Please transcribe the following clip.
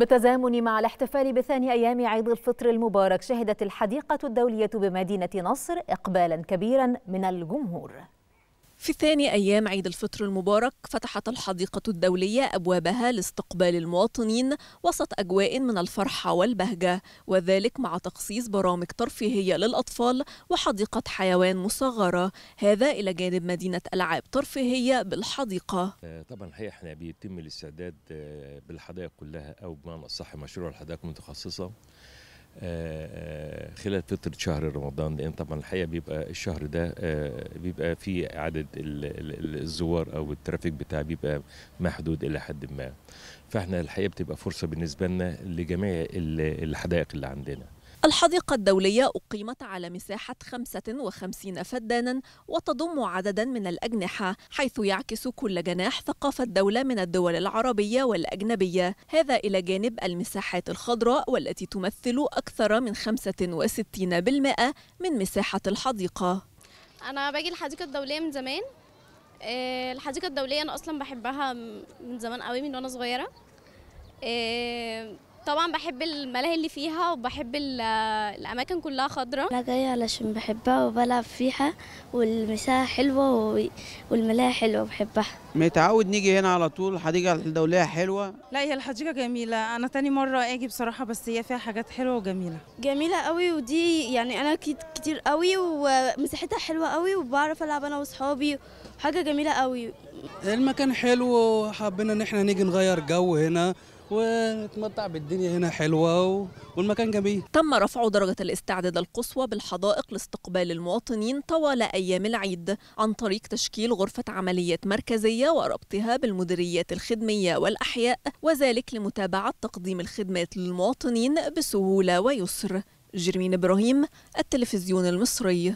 بالتزامن مع الاحتفال بثاني أيام عيد الفطر المبارك شهدت الحديقة الدولية بمدينة نصر إقبالا كبيرا من الجمهور في ثاني أيام عيد الفطر المبارك فتحت الحديقة الدولية أبوابها لاستقبال المواطنين وسط أجواء من الفرحة والبهجة وذلك مع تخصيص برامج ترفيهية للأطفال وحديقة حيوان مصغرة هذا إلى جانب مدينة ألعاب ترفيهية بالحديقة آه، طبعا الحقيقة احنا بيتم الاستعداد آه، بالحدائق كلها أو بمعنى أصح مشروع الحدائق المتخصصة خلال فتره شهر رمضان لان طبعا الحقيقه بيبقى الشهر ده آه، بيبقى فيه عدد الزوار او الترافيك بتاعه بيبقى محدود الى حد ما فاحنا الحقيقه بتبقى فرصه بالنسبه لنا لجميع الحدائق اللي عندنا الحديقة الدولية أقيمت على مساحة 55 فدانا وتضم عددا من الأجنحة حيث يعكس كل جناح ثقافة دولة من الدول العربية والأجنبية هذا إلى جانب المساحات الخضراء والتي تمثل أكثر من 65% من مساحة الحديقة أنا باجي الحديقة الدولية من زمان آه، الحديقة الدولية أنا أصلا بحبها من زمان قوي من وأنا صغيرة آه، طبعا بحب الملاهي اللي فيها وبحب الاماكن كلها خضراء انا جايه علشان بحبها وبلعب فيها والمساحه حلوه والملاهي حلوه بحبها متعود نيجي هنا على طول الحديقه الدوليه حلوه لا هي الحديقه جميله انا تاني مره اجي بصراحه بس هي فيها حاجات حلوه وجميله جميله قوي ودي يعني انا كتير قوي ومساحتها حلوه قوي وبعرف العب انا واصحابي حاجه جميله قوي المكان حلو وحبينا ان احنا نيجي نغير جو هنا ونتمتع بالدنيا هنا حلوة والمكان جميل تم رفع درجة الاستعداد القصوى بالحدائق لاستقبال المواطنين طوال أيام العيد عن طريق تشكيل غرفة عمليات مركزية وربطها بالمديريات الخدمية والأحياء وذلك لمتابعة تقديم الخدمات للمواطنين بسهولة ويسر جيرمين إبراهيم التلفزيون المصري